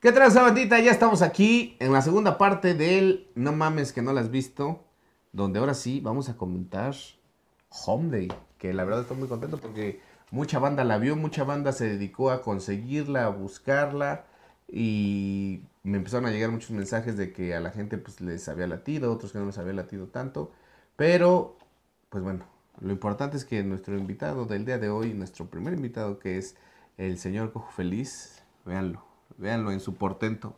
¿Qué tal, sabandita? Ya estamos aquí en la segunda parte del No mames que no la has visto, donde ahora sí vamos a comentar Home que la verdad estoy muy contento porque mucha banda la vio, mucha banda se dedicó a conseguirla, a buscarla y me empezaron a llegar muchos mensajes de que a la gente pues les había latido, otros que no les había latido tanto, pero pues bueno, lo importante es que nuestro invitado del día de hoy, nuestro primer invitado que es el señor Cojo Feliz, véanlo, véanlo en su portento,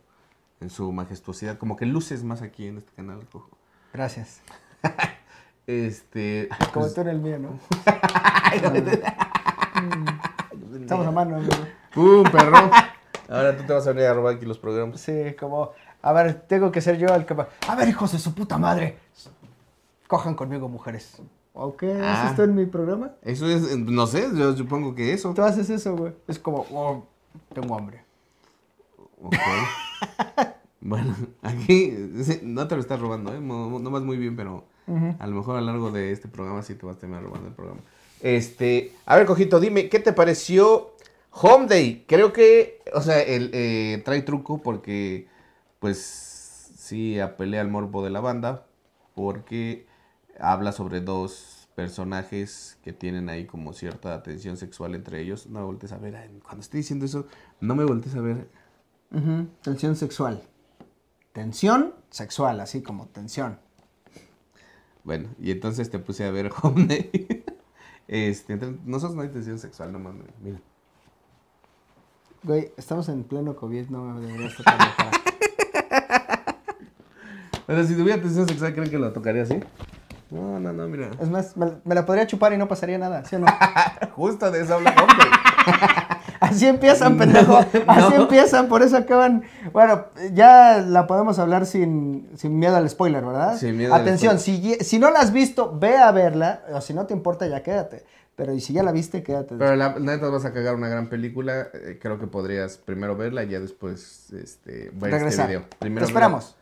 en su majestuosidad, como que luces más aquí en este canal, Cojo. Gracias. este... Como pues tú eres el mío, ¿no? Estamos a mano, amigo. ¡Pum, perro! Ahora tú te vas a venir a robar aquí los programas. Sí, como, a ver, tengo que ser yo el que va. A ver, hijos de su puta madre. Cojan conmigo, mujeres. ¿O qué? ¿eso ah. está en mi programa? Eso es, eh, no sé, yo supongo que eso. Tú haces eso, güey. Es como, oh, tengo hambre. Ok. bueno, aquí no te lo estás robando, ¿eh? no muy bien, pero a lo mejor a lo largo de este programa sí te vas a terminar robando el programa. Este, a ver, Cojito, dime, ¿qué te pareció Home Day, creo que, o sea, eh, trae truco porque, pues, sí apelé al morbo de la banda, porque habla sobre dos personajes que tienen ahí como cierta tensión sexual entre ellos. No me voltees a ver, cuando estoy diciendo eso, no me voltees a ver. Tensión sexual. Tensión sexual, así como tensión. Bueno, y entonces te puse a ver Home este, nosotros no hay tensión sexual, no mames, mira. Güey, estamos en pleno COVID, no me debería estar tan Pero si tuviera atención sexual, ¿creen que lo tocaría así? No, no, no, mira. Es más, me, la podría chupar y no pasaría nada, ¿sí o no? Justo de eso habla hombre. así empiezan, pendejo. así empiezan, por eso acaban. Bueno, ya la podemos hablar sin, miedo al spoiler, ¿verdad? Sin miedo Atención, al spoiler. Si, si no la has visto, ve a verla, o si no te importa, ya quédate. Pero y si ya la viste, quédate. Pero la neta vas a cagar una gran película. Eh, creo que podrías primero verla y ya después este, este video. Primero esperamos.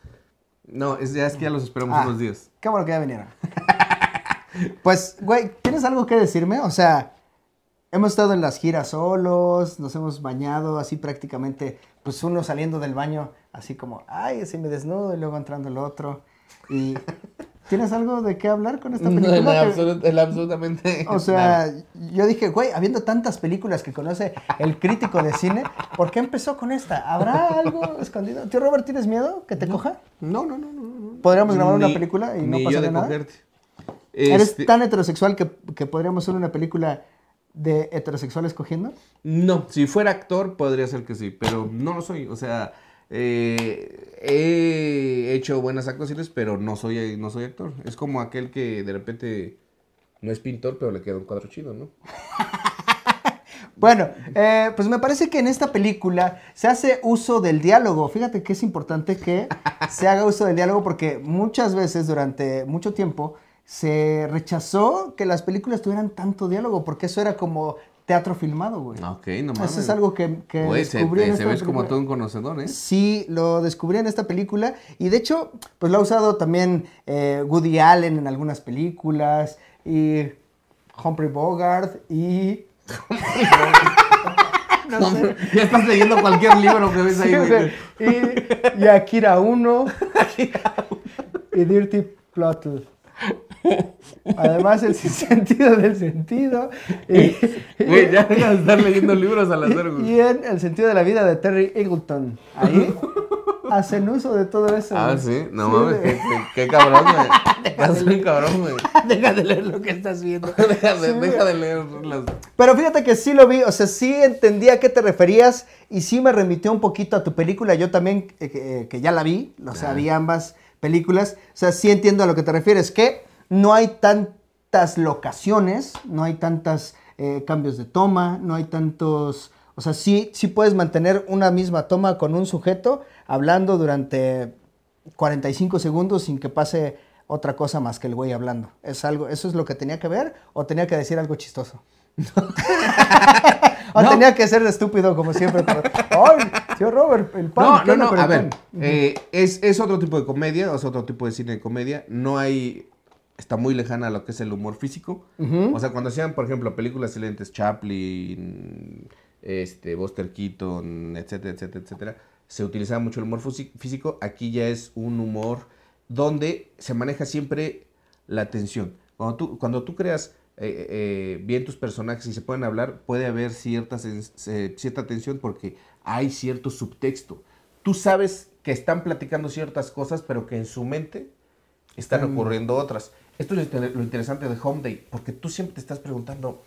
No, es, que ya los esperamos ah, unos días. Qué bueno que ya vinieron. pues, güey, ¿tienes algo que decirme? O sea, hemos estado en las giras solos, nos hemos bañado así prácticamente, pues uno saliendo del baño, así como, ay, así me desnudo y luego entrando el otro. Y ¿Tienes algo de qué hablar con esta película? No, el, absolutamente. O sea, yo dije, güey, habiendo tantas películas que conoce el crítico de cine, ¿por qué empezó con esta? ¿Habrá algo escondido? Tío Robert, ¿tienes miedo que te coja? No, no, no, Podríamos grabar una película y no pasaría nada. Cogerte. ¿Eres este- tan heterosexual que, que podríamos hacer una película de heterosexuales cogiendo? No, si fuera actor podría ser que sí, pero no lo soy. O sea, eh, he hecho buenas actuaciones, pero no soy, no soy actor. Es como aquel que de repente no es pintor, pero le queda un cuadro chido, ¿no? Bueno, eh, pues me parece que en esta película se hace uso del diálogo. Fíjate que es importante que se haga uso del diálogo porque muchas veces durante mucho tiempo se rechazó que las películas tuvieran tanto diálogo porque eso era como teatro filmado, güey. Ah, ok, no mames. Eso es algo que, descubrí se, en esta ves como todo un conocedor, ¿eh? Sí, lo descubrí en esta película. Y de hecho, pues lo ha usado también eh, Woody Allen en algunas películas. Y Humphrey Bogart y... no sé. Ya estás leyendo cualquier libro que ves ahí, Y, Akira 1. y Dirty Plottle. Además, el sentido del sentido. Y, güey, ya de estar leyendo libros a las Y en El sentido de la vida de Terry Eagleton. Ahí hacen uso de todo eso. Ah, sí, no mames, qué, cabrón, güey. Estás un cabrón, güey. Deja de leer lo que estás viendo. deja, de, leer Pero fíjate que sí lo vi, o sea, sí entendí a qué te referías y sí me remitió un poquito a tu película. Yo también, eh, eh, que, ya la vi, o sea, ah. vi ambas películas. O sea, sí entiendo a lo que te refieres, que no hay tantas locaciones, no hay tantos eh, cambios de toma, no hay tantos... O sea, sí, puedes mantener una misma toma con un sujeto hablando durante 45 segundos sin que pase otra cosa más que el güey hablando. Es algo, eso es lo que tenía que ver o tenía que decir algo chistoso. o tenía que ser estúpido como siempre. ¡Ay, señor Robert, el pan! No, no, no, a ver, eh, es, es, otro tipo de comedia, es otro tipo de cine de comedia. No hay está muy lejana a lo que es el humor físico. O sea, cuando hacían, por ejemplo, películas excelentes, Chaplin, este, Buster Keaton, etcétera, etcétera, etcétera, se utilizaba mucho el humor físico. Aquí ya es un humor donde se maneja siempre la tensión. Cuando tú, cuando tú creas eh, eh, bien tus personajes y se pueden hablar, puede haber cierta, eh, cierta tensión porque hay cierto subtexto. Tú sabes que están platicando ciertas cosas, pero que en su mente están ocurriendo otras. Esto es lo interesante de Homeday, porque tú siempre te estás preguntando,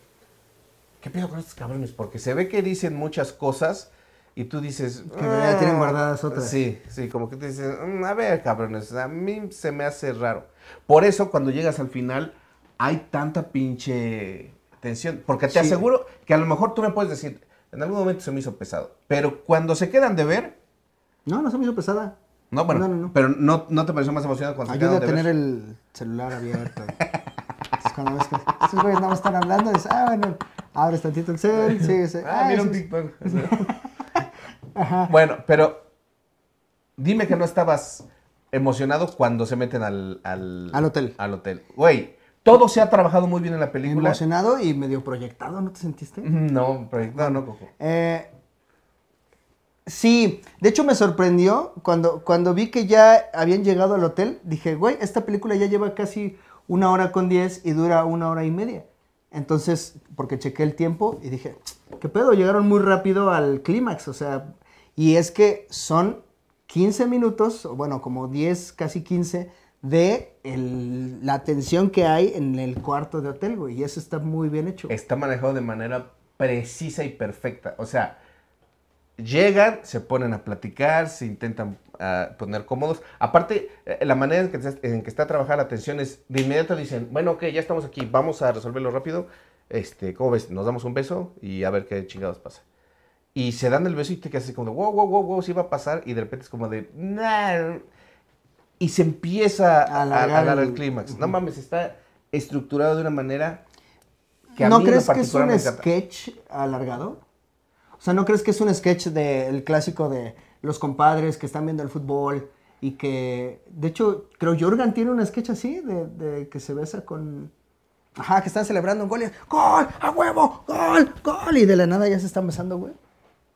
¿qué pedo con estos cabrones? Porque se ve que dicen muchas cosas y tú dices... Que ya tienen guardadas ah, otras. Sí, sí, como que te dices, mm, a ver, cabrones, a mí se me hace raro. Por eso cuando llegas al final hay tanta pinche tensión, porque te aseguro que a lo mejor tú me puedes decir, en algún momento se me hizo pesado, pero cuando se quedan de ver... No, no se me hizo pesada. No, bueno, pero no, no te pareció más emocionado cuando Ayuda a tener el celular abierto. es cuando ves que esos güeyes no están hablando, dices, ah, bueno, abres tantito el cel, sí Ah, mira un TikTok. Bueno, pero dime que no estabas emocionado cuando se meten al, al, al hotel. Al hotel. Güey, todo se ha trabajado muy bien en la película. Emocionado y medio proyectado, ¿no te sentiste? Mm, no, proyectado no, cojo. Eh, Sí, de hecho me sorprendió cuando, cuando vi que ya habían llegado al hotel. Dije, güey, esta película ya lleva casi una hora con diez y dura una hora y media. Entonces, porque chequé el tiempo y dije, ¿qué pedo? Llegaron muy rápido al clímax, o sea, y es que son 15 minutos, o bueno, como 10, casi 15, de la tensión que hay en el cuarto de hotel, güey, y eso está muy bien hecho. Está manejado de manera precisa y perfecta, o sea, llegan, se ponen a platicar, se intentan ah, poner cómodos. Aparte, eh, la manera en que, en que está trabajada la atención es de inmediato dicen, bueno, ok, ya estamos aquí, vamos a resolverlo rápido. Este, ¿cómo ves? Nos damos un beso y a ver qué chingados pasa. Y se dan el beso y te quedas así como de, wow, wow, wow, wow, si va a pasar. Y de repente es como de, nah. Y se empieza a alargar el, clímax. No mames, está estructurado de una manera que a ¿No crees que es un sketch alargado? O sea, ¿no crees que es un sketch del clásico de los compadres que están viendo el fútbol y que, de hecho, creo que Jorgan tiene un sketch así, de, que se besa con... Ajá, que están celebrando un gol y ¡Gol! ¡A huevo! ¡Gol! ¡Gol! Y de la nada ya se están besando, güey.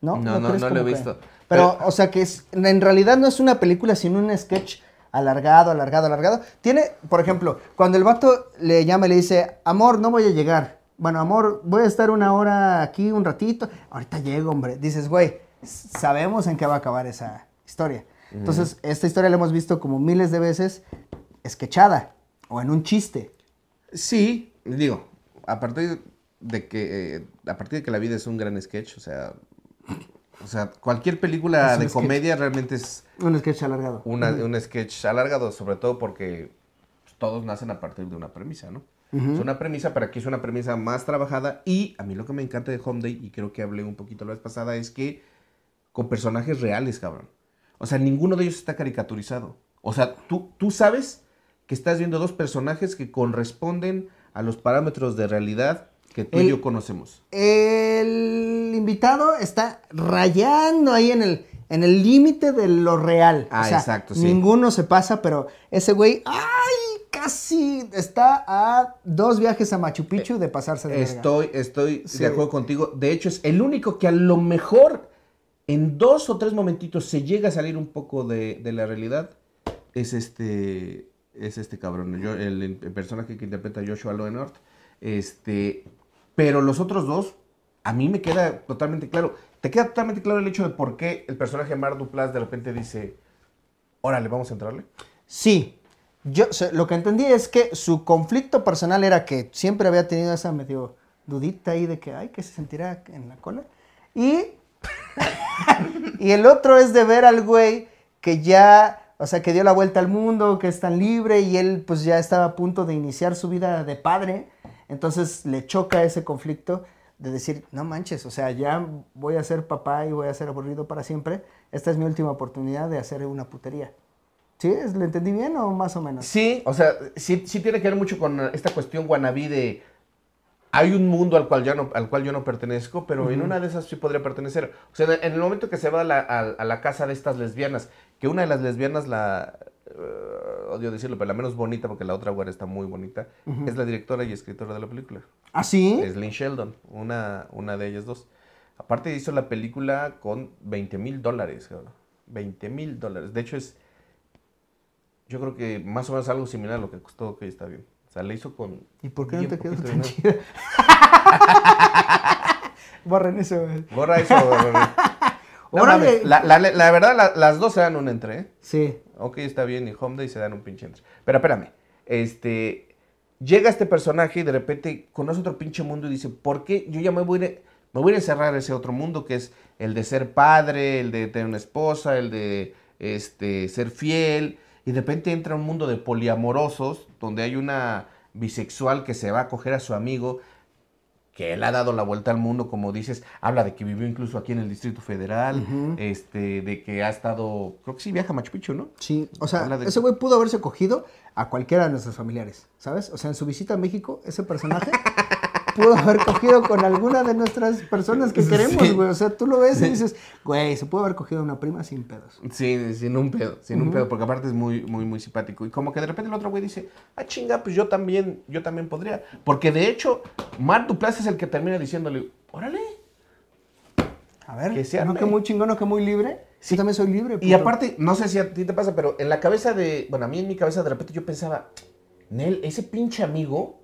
¿No? No, no, no, lo he visto. Pero, o sea, que es, en realidad no es una película, sino un sketch alargado, alargado, alargado. Tiene, por ejemplo, cuando el vato le llama y le dice, amor, no voy a llegar bueno, amor, voy a estar una hora aquí, un ratito, ahorita llego, hombre. Dices, güey, sabemos en qué va a acabar esa historia. Entonces, esta historia la hemos visto como miles de veces esquechada o en un chiste. Sí, digo, a partir de que, eh, a partir que la vida es un gran sketch, o sea, o sea, cualquier película de comedia realmente es... Un sketch alargado. Un sketch alargado, sobre todo porque pues, todos nacen a partir de una premisa, ¿no? Es una premisa, para que es una premisa más trabajada. Y a mí lo que me encanta de Home Day, y creo que hablé un poquito la vez pasada, es que con personajes reales, cabrón. O sea, ninguno de ellos está caricaturizado. O sea, tú, tú sabes que estás viendo dos personajes que corresponden a los parámetros de realidad que tú y yo conocemos. El invitado está rayando ahí en el en el límite de lo real. Ah, exacto, sí. Ninguno se pasa, pero ese güey, ¡ay! casi está a dos viajes a Machu Picchu eh, de pasarse de Estoy, verga. estoy de acuerdo contigo. De hecho, es el único que a lo mejor en dos o tres momentitos se llega a salir un poco de, la realidad. Es este. Es este cabrón. el, personaje que interpreta Joshua Loenort. Este. Pero los otros dos, a mí me queda totalmente claro. Te queda totalmente claro el hecho de por qué el personaje Mar Duplas de repente dice. Órale, vamos a entrarle. Sí, yo lo que entendí es que su conflicto personal era que siempre había tenido esa medio dudita ahí de que, ay, que se sentirá en la cola. Y, y el otro es de ver al güey que ya, o sea, que dio la vuelta al mundo, que es tan libre y él pues ya estaba a punto de iniciar su vida de padre. Entonces le choca ese conflicto de decir, no manches, o sea, ya voy a ser papá y voy a ser aburrido para siempre. Esta es mi última oportunidad de hacer una putería. ¿Sí? ¿Le entendí bien o más o menos? Sí, o sea, sí, sí tiene que ver mucho con esta cuestión guanabí de hay un mundo al cual, ya no, al cual yo no pertenezco, pero en una de esas sí podría pertenecer. O sea, en el momento que se va a la, casa de estas lesbianas, que una de las lesbianas, la eh, odio decirlo, pero la menos bonita, porque la otra güera está muy bonita, es la directora y escritora de la película. ¿Ah, sí? Es Lynn Sheldon, una, una de ellas dos. Aparte hizo la película con 20 mil dólares, 20 mil dólares. De hecho es yo creo que más o menos algo similar a lo que costó, que está bien. O sea, le hizo con. ¿Y por qué no te quedas tan Borra en eso, güey. Borra eso, güey. La, verdad, las dos se dan un entre, ¿eh? Sí. Ok, está bien, y Homday se dan un pinche entre. Pero espérame. Este. Llega este personaje y de repente conoce otro pinche mundo y dice: ¿Por qué yo ya me voy a me voy a encerrar ese otro mundo que es el de ser padre, el de tener una esposa, el de este, ser fiel? y de repente entra un mundo de poliamorosos donde hay una bisexual que se va a coger a su amigo que él ha dado la vuelta al mundo, como dices, habla de que vivió incluso aquí en el Distrito Federal, este, de que ha estado, creo que sí viaja a Machu Picchu, ¿no? Sí, o sea, ese güey pudo haberse cogido a cualquiera de nuestros familiares, ¿sabes? O sea, en su visita a México, ese personaje pudo haber cogido con alguna de nuestras personas que queremos, güey. O sea, tú lo ves y dices, güey, se pudo haber cogido una prima sin pedos. Sí, sin un pedo, sin un pedo, porque aparte es muy, muy, muy simpático. Y como que de repente el otro güey dice, ah, chinga, pues yo también, yo también podría. Porque de hecho, Mar Duplass es el que termina diciéndole, órale. A ver, que sea, no que ¿eh? muy chingón, no que muy libre. Sí. Yo también soy libre. Y aparte, no sé si a ti te pasa, pero en la cabeza de. Bueno, a mí en mi cabeza de repente yo pensaba, Nel, ese pinche amigo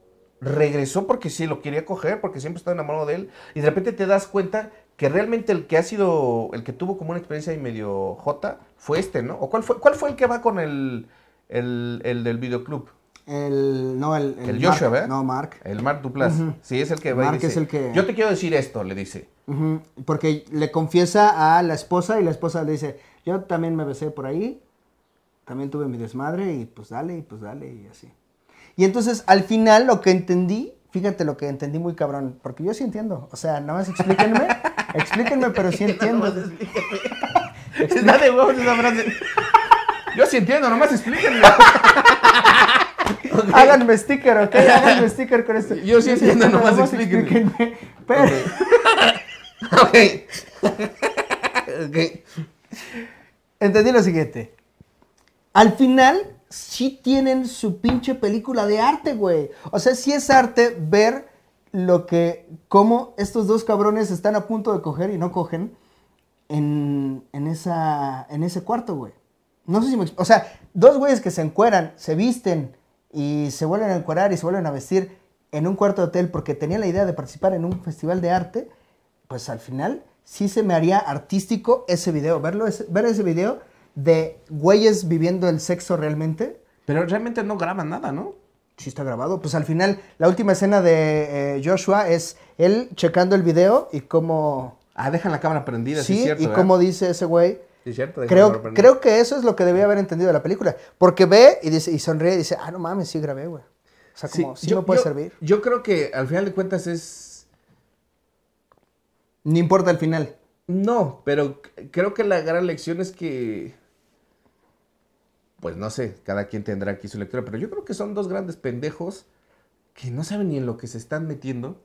regresó porque sí lo quería coger, porque siempre estaba enamorado de él, y de repente te das cuenta que realmente el que ha sido, el que tuvo como una experiencia y medio j fue este, ¿no? ¿O cuál fue, cuál fue el que va con el, del videoclub? El, no, el, el, el Joshua, eh. ¿verdad? No, Mark. El Mark Duplas. Sí, es el que va es el que... yo te quiero decir esto, le dice. Porque le confiesa a la esposa y la esposa le dice, yo también me besé por ahí, también tuve mi desmadre y pues dale, y pues dale, y así. Y entonces al final lo que entendí, fíjate lo que entendí muy cabrón, porque yo sí entiendo. O sea, nomás explíquenme, explíquenme, pero sí entiendo. Nada de huevos esa frase. Yo sí entiendo, nomás explíquenme. Háganme sticker, ¿ok? Háganme sticker con esto. Yo sí entiendo, nomás, explíquenme. Pero... Okay. ok. Ok. Entendí lo siguiente. Al final, si tienen su pinche película de arte, güey. O sea, si es arte ver lo que, cómo estos dos cabrones están a punto de coger y no cogen en, esa, en ese cuarto, güey. No sé si me... O sea, dos güeyes que se encueran, se visten y se vuelven a encuerar y se vuelven a vestir en un cuarto de hotel porque tenía la idea de participar en un festival de arte, pues al final sí se me haría artístico ese video. Verlo, ver ese video de güeyes viviendo el sexo realmente. Pero realmente no graban nada, ¿no? Sí está grabado. Pues al final, la última escena de eh, Joshua es él checando el video y cómo... Ah, dejan la cámara prendida, sí, es cierto, y cómo dice ese güey... Sí, cierto, creo, creo que eso es lo que debía haber entendido de la película. Porque ve y, dice, y sonríe y dice, ah, no mames, sí grabé, güey. O sea, como, sí, me puede servir. Yo creo que al final de cuentas es... No importa el final. No, pero creo que la gran lección es que pues no sé, cada quien tendrá aquí su lectura, pero yo creo que son dos grandes pendejos que no saben ni en lo que se están metiendo,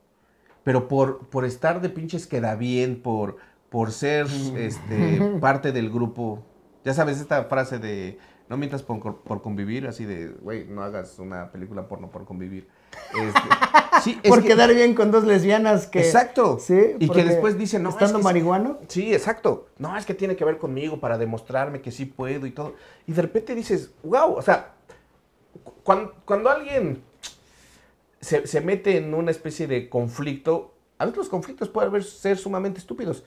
pero por, por estar de pinches queda bien, por, por ser este, parte del grupo. Ya sabes esta frase de no mientas por, por convivir, así de, güey, no hagas una película porno por convivir. Este, sí, por quedar bien con dos lesbianas que. Exacto. Sí, y que después dicen, no. Estando marihuano. Sí, exacto. No, es que tiene que ver conmigo para demostrarme que sí puedo y todo. Y de repente dices, wow, o sea, cuando, alguien se, se, mete en una especie de conflicto, a veces los conflictos pueden ser sumamente estúpidos.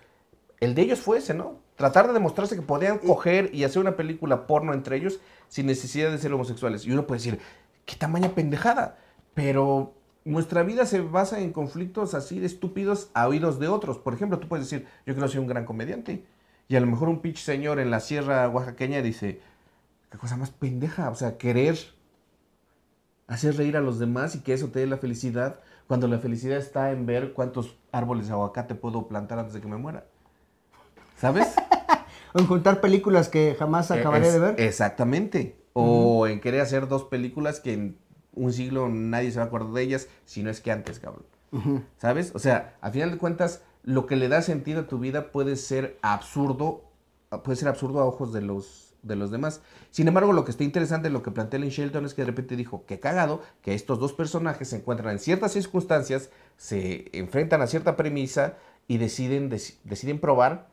El de ellos fue ese, ¿no? tratar de demostrarse que podían coger y hacer una película porno entre ellos sin necesidad de ser homosexuales. Y uno puede decir, qué tamaña pendejada. Pero nuestra vida se basa en conflictos así de estúpidos a oídos de otros. Por ejemplo, tú puedes decir, yo quiero ser un gran comediante. Y a lo mejor un pitch señor en la sierra oaxaqueña dice, qué cosa más pendeja. O sea, querer hacer reír a los demás y que eso te dé la felicidad, cuando la felicidad está en ver cuántos árboles de aguacate puedo plantar antes de que me muera. ¿Sabes? en contar películas que jamás eh, acabaré de ver. Exactamente. O en querer hacer dos películas que en un siglo nadie se va a acordar de ellas, si no es que antes, cabrón. ¿Sabes? O sea, a final de cuentas, lo que le da sentido a tu vida puede ser absurdo, puede ser absurdo a ojos de los, de los demás. Sin embargo, lo que está interesante, lo que plantea Lynn Shelton es que de repente dijo, que cagado, que estos dos personajes se encuentran en ciertas circunstancias, se enfrentan a cierta premisa y deciden, deciden probar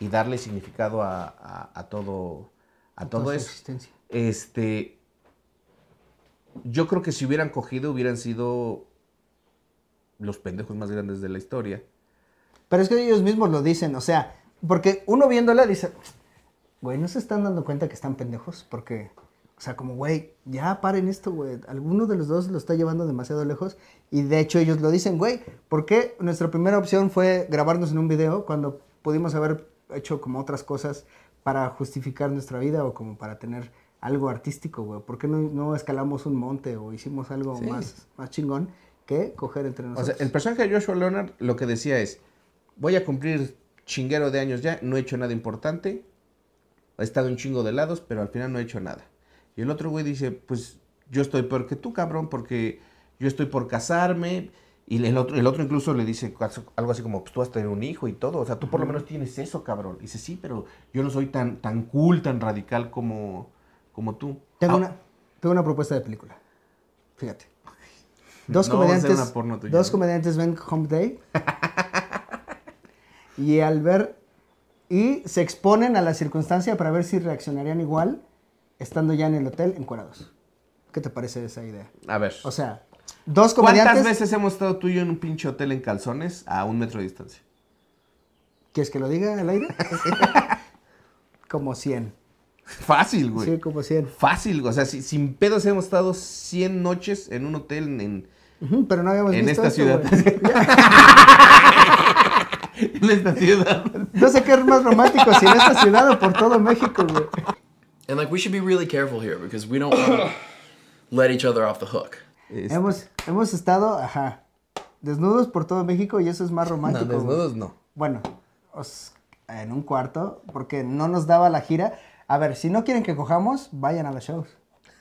y darle significado a, todo, a, eso. Existencia. Este, yo creo que si hubieran cogido, hubieran sido los pendejos más grandes de la historia. Pero es que ellos mismos lo dicen, o sea, porque uno viéndola dice, güey, ¿no se están dando cuenta que están pendejos? Porque, o sea, como, güey, ya paren esto, güey. Alguno de los dos lo está llevando demasiado lejos. Y de hecho ellos lo dicen, güey, Porque nuestra primera opción fue grabarnos en un video cuando pudimos haber hecho como otras cosas para justificar nuestra vida o como para tener algo artístico, güey. ¿Por qué no, escalamos un monte o hicimos algo más, más chingón que coger entre nosotros? O sea, el personaje de Joshua Leonard lo que decía es, voy a cumplir chinguero de años ya, no he hecho nada importante, he estado un chingo de lados, pero al final no he hecho nada. Y el otro güey dice, pues yo estoy porque que tú, cabrón, porque yo estoy por casarme y el otro, incluso le dice algo así como, pues tú vas a tener un hijo y todo, o sea, tú por lo menos tienes eso, cabrón. dice, sí, pero yo no soy tan, tan cool, tan radical como, como tú. Tengo, ah. una, tengo una propuesta de película, fíjate. Dos comediantes, dos comediantes ven Home Day y al ver, y se exponen a la circunstancia para ver si reaccionarían igual estando ya en el hotel encuadrados. ¿Qué te parece esa idea? A ver. O sea, ¿Cuántas veces hemos estado tú y yo en un pinche hotel en calzones a un metro de distancia? ¿Quieres que lo diga al aire? como 100. Fácil, güey. Sí, como 100. Fácil, O sea, sin pedos hemos estado 100 noches en un hotel en. pero no habíamos en esta ciudad. en esta ciudad. No sé qué es más romántico, si en esta ciudad o por todo México, güey. And like we should be really careful here because we don't want to let each other off the hook. Este. Hemos, hemos estado, ajá, desnudos por todo México y eso es más romántico. No, desnudos no. Bueno, en un cuarto, porque no nos daba la gira. A ver, si no quieren que cojamos, vayan a los shows.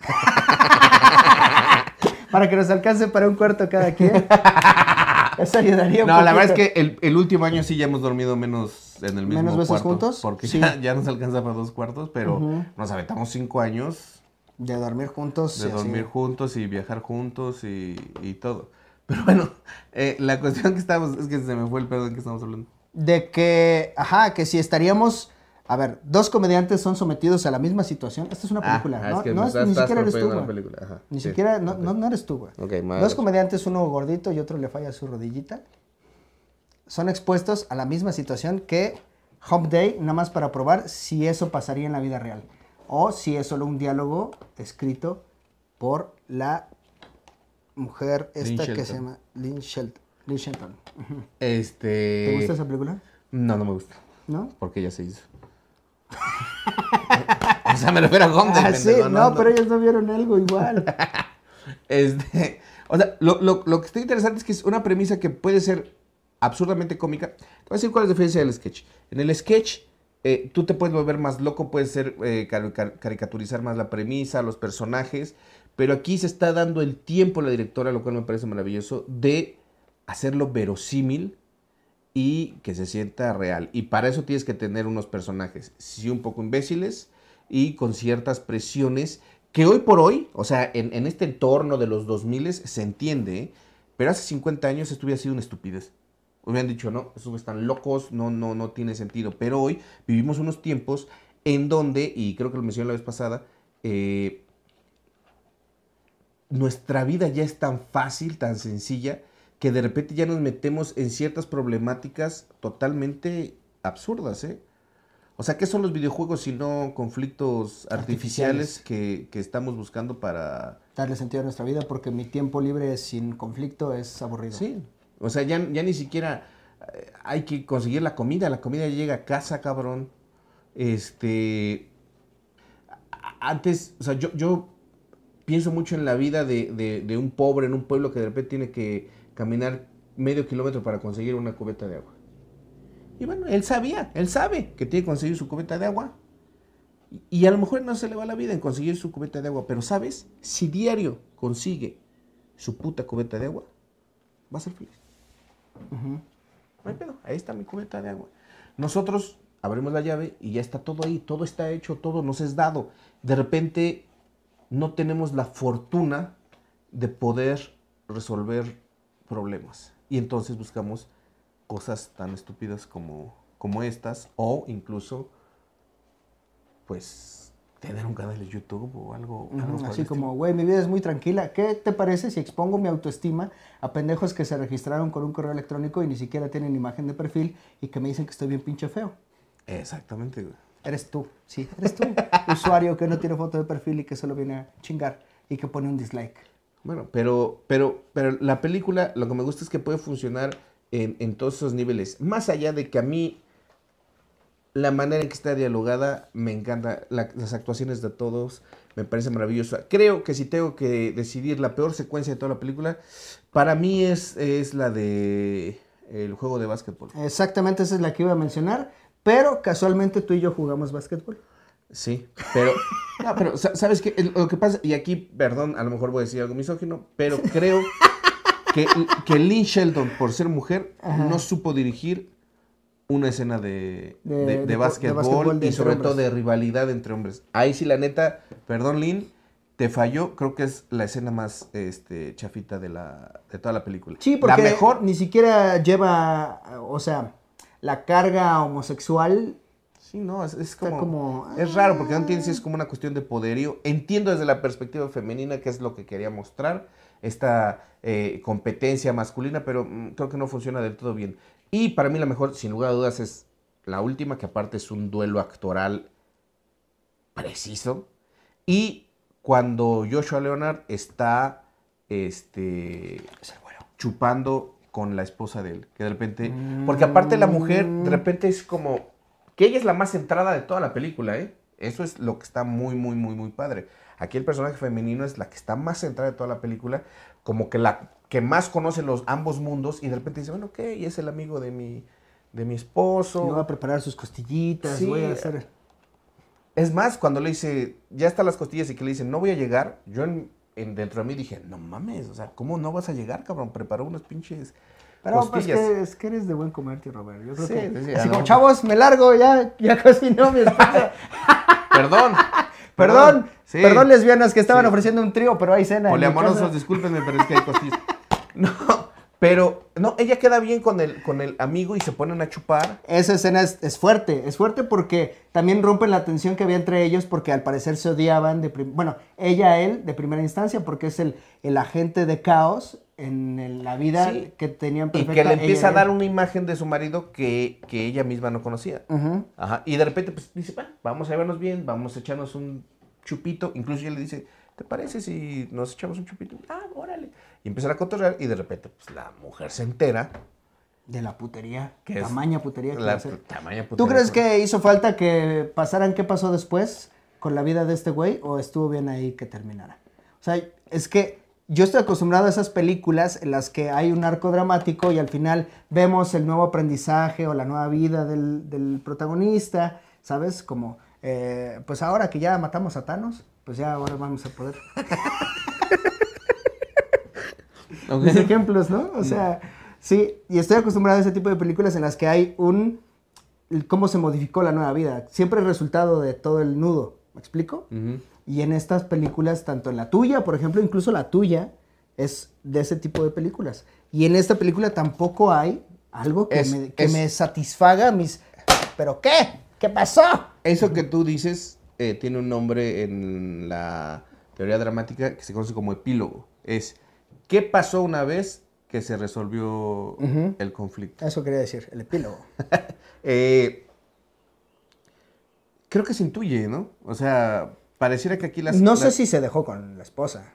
para que nos alcance para un cuarto cada quien. Eso ayudaría un No, la verdad es que el, último año sí ya hemos dormido menos en el mismo ¿Menos veces juntos? Porque ya, nos alcanza para dos cuartos, pero nos aventamos cinco años de dormir juntos. De dormir juntos y viajar juntos y, y todo. Pero bueno, eh, la cuestión que estamos, es que se me fue el pedo en que estamos hablando. De que, ajá, que si estaríamos... A ver, dos comediantes son sometidos a la misma situación. Esta es una ah, película. Ah, no, es que no es, ni siquiera eres tú, güey. Ajá, ni siquiera, no, no, no, eres tú, güey. dos comediantes, uno gordito y otro le falla su rodillita. Son expuestos a la misma situación que Hump Day, nada más para probar si eso pasaría en la vida real o si es solo un diálogo escrito por la mujer esta que se llama Lynn Shelton. Este... ¿Te gusta esa película? No, no me gusta. ¿No? Porque ella se hizo. o sea, me lo hubiera Gondel. Ah, sí, no, pero ellos no vieron algo igual. este, o sea, lo, lo, lo, que está interesante es que es una premisa que puede ser absurdamente cómica. Te voy a decir cuál es la diferencia del sketch. En el sketch eh, tú te puedes volver más loco, puedes ser, eh, caricaturizar más la premisa, los personajes, pero aquí se está dando el tiempo la directora, lo cual me parece maravilloso, de hacerlo verosímil y que se sienta real. Y para eso tienes que tener unos personajes, sí, un poco imbéciles y con ciertas presiones que hoy por hoy, o sea, en, este entorno de los 2000 se entiende, pero hace 50 años esto hubiera sido una estupidez hubieran dicho, no, esos están locos, no, no, no tiene sentido. Pero hoy vivimos unos tiempos en donde, y creo que lo mencioné la vez pasada, eh, nuestra vida ya es tan fácil, tan sencilla, que de repente ya nos metemos en ciertas problemáticas totalmente absurdas, ¿eh? O sea, ¿qué son los videojuegos si no conflictos artificiales, Que, que, estamos buscando para... Darle sentido a nuestra vida, porque mi tiempo libre sin conflicto es aburrido. Sí, o sea, ya, ni siquiera eh, hay que conseguir la comida. La comida llega a casa, cabrón. Este. Antes, o sea, yo, yo pienso mucho en la vida de, de, un pobre en un pueblo que de repente tiene que caminar medio kilómetro para conseguir una cubeta de agua. Y bueno, él sabía, él sabe que tiene que conseguir su cubeta de agua. Y a lo mejor no se le va la vida en conseguir su cubeta de agua, pero sabes, si diario consigue su puta cubeta de agua, va a ser feliz ahí está mi cubeta de agua. Nosotros abrimos la llave y ya está todo ahí, todo está hecho, todo nos es dado. De repente no tenemos la fortuna de poder resolver problemas. Y entonces buscamos cosas tan estúpidas como, como estas o incluso pues tener un canal de YouTube o algo. así como, güey, mi vida es muy tranquila. ¿Qué te parece si expongo mi autoestima a pendejos que se registraron con un correo electrónico y ni siquiera tienen imagen de perfil y que me dicen que estoy bien pinche feo? Exactamente, güey. Eres tú, sí, eres tú. Usuario que no tiene foto de perfil y que solo viene a chingar y que pone un dislike. Bueno, pero, pero, pero la película, lo que me gusta es que puede funcionar en todos esos niveles. Más allá de que a mí la manera en que está dialogada me encanta. las actuaciones de todos me parece maravillosa. Creo que si tengo que decidir la peor secuencia de toda la película, para mí es, es la de el juego de básquetbol. Exactamente, esa es la que iba a mencionar. Pero casualmente tú y yo jugamos básquetbol. Sí, pero, pero sabes que lo que pasa, y aquí, perdón, a lo mejor voy a decir algo misógino, pero creo que, que Lynn Sheldon, por ser mujer, no supo dirigir una escena de, de, básquetbol y sobre todo de rivalidad entre hombres. Ahí sí, la neta, perdón, Lin, te falló. Creo que es la escena más este, chafita de, la, de toda la película. Sí, porque la mejor... ni siquiera lleva, o sea, la carga homosexual. Sí, no, es, como, Es raro porque no ah. entiendes si es como una cuestión de poderío. Entiendo desde la perspectiva femenina que es lo que quería mostrar esta eh, competencia masculina, pero mm, creo que no funciona del todo bien. Y para mí la mejor, sin lugar a dudas, es la última, que aparte es un duelo actoral preciso. Y cuando Joshua Leonard está este, chupando con la esposa de él, que de repente... Mm. Porque aparte la mujer, de repente es como... Que ella es la más centrada de toda la película, ¿eh? Eso es lo que está muy, muy, muy, muy padre. Aquí el personaje femenino es la que está más centrada de toda la película, como que la que más conocen los ambos mundos y de repente dice, bueno, ok, es el amigo de mi, de mi esposo. Y va a preparar sus costillitas, hacer... Es más, cuando le dice, ya están las costillas y que le dicen, no voy a llegar, yo dentro de mí dije, no mames, o sea, ¿cómo no vas a llegar, cabrón? Preparó unos pinches pero es que eres de buen comercio, Robert. Yo creo así como, chavos, me largo, ya, ya cocinó mi esposa. perdón. Perdón, perdón, lesbianas que estaban ofreciendo un trío, pero hay cena. amorosos, discúlpenme, pero es que hay costillas. No, pero no, ella queda bien con el, con el amigo y se ponen a chupar. Esa escena es, fuerte, es fuerte porque también rompen la tensión que había entre ellos porque al parecer se odiaban de bueno, ella a él de primera instancia porque es el, el agente de caos en la vida que tenían perfecta. Y que le empieza a dar una imagen de su marido que, que ella misma no conocía. Ajá. Y de repente pues dice, vamos a vernos bien, vamos a echarnos un chupito. Incluso ella le dice, ¿te parece si nos echamos un chupito? Ah, órale. Y empiezan a cotorrear y de repente pues, la mujer se entera. De la putería. Que tamaña putería. Que la, tamaña putería. ¿Tú crees que hizo falta que pasaran qué pasó después con la vida de este güey o estuvo bien ahí que terminara? O sea, es que yo estoy acostumbrado a esas películas en las que hay un arco dramático y al final vemos el nuevo aprendizaje o la nueva vida del, del protagonista, ¿sabes? Como, eh, pues ahora que ya matamos a Thanos, pues ya ahora vamos a poder. ejemplos, ¿no? O mm. sea, sí, y estoy acostumbrado a ese tipo de películas en las que hay un cómo se modificó la nueva vida, siempre el resultado de todo el nudo, ¿me explico? Y en estas películas, tanto en la tuya, por ejemplo, incluso la tuya es de ese tipo de películas. Y en esta película tampoco hay algo que, me, que me satisfaga mis... ¿Pero qué? ¿Qué pasó? Eso que tú dices eh, tiene un nombre en la teoría dramática que se conoce como epílogo. Es ¿Qué pasó una vez que se resolvió el conflicto? Eso quería decir, el epílogo. Eh, creo que se intuye, ¿no? O sea, pareciera que aquí las... No sé si se dejó con la esposa.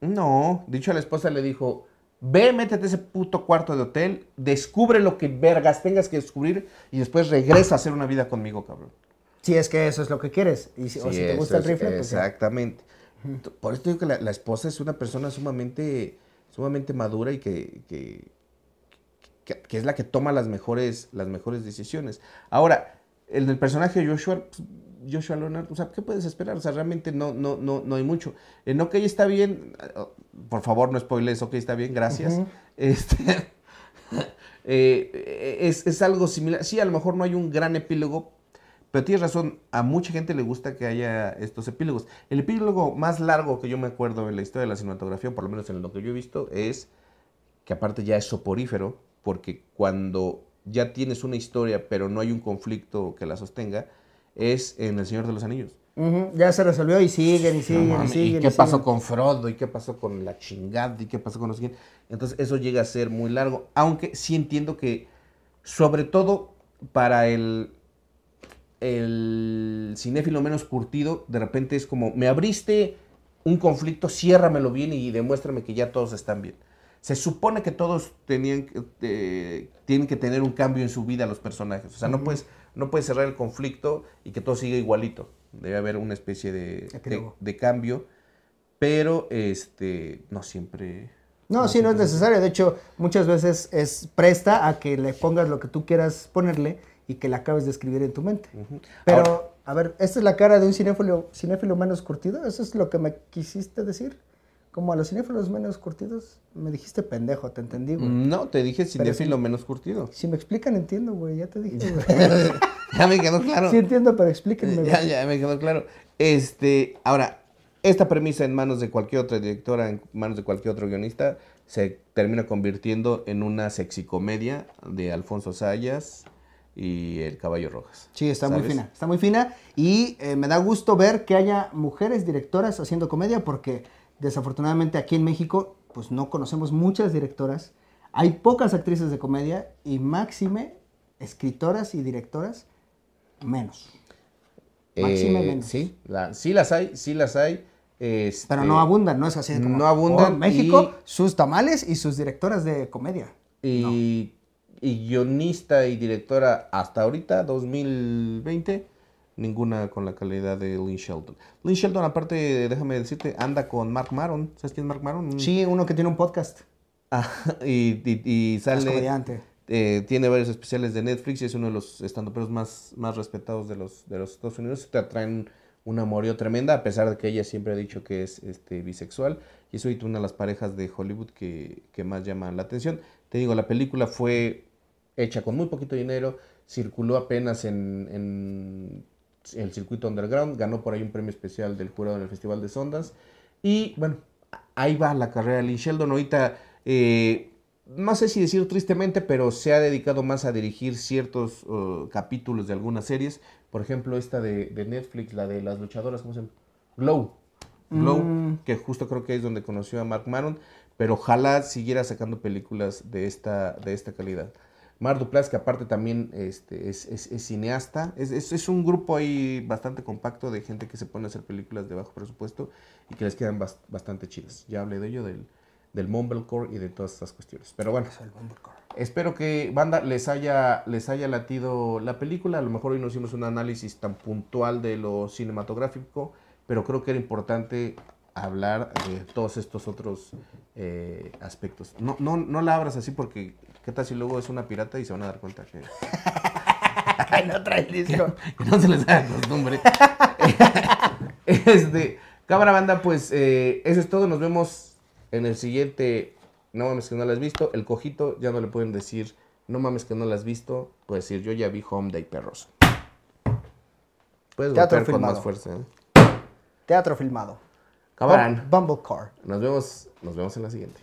No, dicho a la esposa le dijo, ve, métete a ese puto cuarto de hotel, descubre lo que vergas tengas que descubrir y después regresa a hacer una vida conmigo, cabrón. Si es que eso es lo que quieres. Y o si te gusta el rifle, pues Exactamente. Por esto digo que la, esposa es una persona sumamente, sumamente madura y que, es la que toma las mejores, las mejores decisiones. Ahora, el del personaje de Joshua, pues, Joshua Leonard, o ¿qué puedes esperar? O sea, realmente no, no, no, no hay mucho. En OK está bien, por favor no spoilers OK está bien, gracias. Este, eh, es, es algo similar. Sí, a lo mejor no hay un gran epílogo, pero tienes razón, a mucha gente le gusta que haya estos epílogos. El epílogo más largo que yo me acuerdo en la historia de la cinematografía, por lo menos en lo que yo he visto, es que aparte ya es soporífero, porque cuando ya tienes una historia, pero no hay un conflicto que la sostenga, es en El Señor de los Anillos. Ya se resolvió y siguen y siguen y siguen. ¿Y qué pasó con Frodo? ¿Y qué pasó con la chingada? ¿Y qué pasó con los siguientes Entonces eso llega a ser muy largo, aunque sí entiendo que, sobre todo para el el cinéfilo menos curtido, de repente es como, me abriste un conflicto, ciérramelo bien y demuéstrame que ya todos están bien. Se supone que todos tenían, eh, tienen que tener un cambio en su vida los personajes. O sea, no, puedes, no cerrar el conflicto y que todo siga igualito. Debe haber una especie de, de, cambio. Pero este no siempre. No, sí, no es necesario. De hecho, muchas veces es presta a que le pongas lo que tú quieras ponerle y que la acabes de escribir en tu mente. Pero, a ver, ¿esta es la cara de un cinéfilo, cinéfilo menos curtido? ¿Eso es lo que me quisiste decir? Como a los cinéfilos menos curtidos, me dijiste pendejo, te entendí, No, te dije cinéfilo menos curtido. Si me explican, entiendo, güey, ya te dije, ya me quedó claro. Sí entiendo, pero explíquenme. Ya, ya me quedó claro. Este, ahora, esta premisa en manos de cualquier otra directora, en manos de cualquier otro guionista, se termina convirtiendo en una sexicomedia de Alfonso Sayas, y el Caballo Rojas. Sí, está muy fina, está muy fina y eh, me da gusto ver que haya mujeres directoras haciendo comedia porque desafortunadamente aquí en México pues no conocemos muchas directoras, hay pocas actrices de comedia y máxime escritoras y directoras menos. Eh, máxime menos. Sí, sí las hay, sí las hay. Este, Pero no abundan, ¿no es así? no abundan. en oh, México, sus tamales y sus directoras de comedia. Y y guionista y directora hasta ahorita, 2020, ninguna con la calidad de Lynn Shelton. Lynn Shelton, aparte, déjame decirte, anda con Mark Maron. ¿Sabes quién es Mark Maron? Sí, uno que tiene un podcast. Ah, y, sale. Eh, tiene varios especiales de Netflix y es uno de los estandoperos más, más respetados de los, de los Estados Unidos. Te atraen una amorío tremenda, a pesar de que ella siempre ha dicho que es este, bisexual. Y es una de las parejas de Hollywood que, que más llama la atención. Te digo, la película fue hecha con muy poquito dinero, circuló apenas en, el circuito underground, ganó por ahí un premio especial del jurado en el Festival de Sondas. Y bueno, ahí va la carrera de Lynn Sheldon. Ahorita, eh, no sé si decir tristemente, pero se ha dedicado más a dirigir ciertos eh, capítulos de algunas series. Por ejemplo, esta de, Netflix, la de las luchadoras, ¿cómo se llama? Glow. Glow, mm. que justo creo que es donde conoció a Mark Maron, pero ojalá siguiera sacando películas de esta, de esta calidad. Mar Duplass, que aparte también este, es, cineasta. Es, es, un grupo ahí bastante compacto de gente que se pone a hacer películas de bajo presupuesto y que les quedan bastante chidas. Ya hablé de ello, del, Mumblecore y de todas estas cuestiones. Pero bueno, pues espero que banda les haya, les haya latido la película. A lo mejor hoy no hicimos un análisis tan puntual de lo cinematográfico, pero creo que era importante hablar de todos estos otros eh, aspectos. No, no, no la abras así porque qué tal si luego es una pirata y se van a dar cuenta que... no trae disco. no se les haga costumbre. este, cámara banda, pues eh, eso es todo. Nos vemos en el siguiente... No mames que no la has visto. El cojito ya no le pueden decir... No mames que no la has visto. Puede decir, yo ya vi Home Day Perros. Puedes Teatro filmado. fuerza. ¿eh? Teatro filmado. Cabrán. Bumble Car. Nos vemos, nos vemos en la siguiente.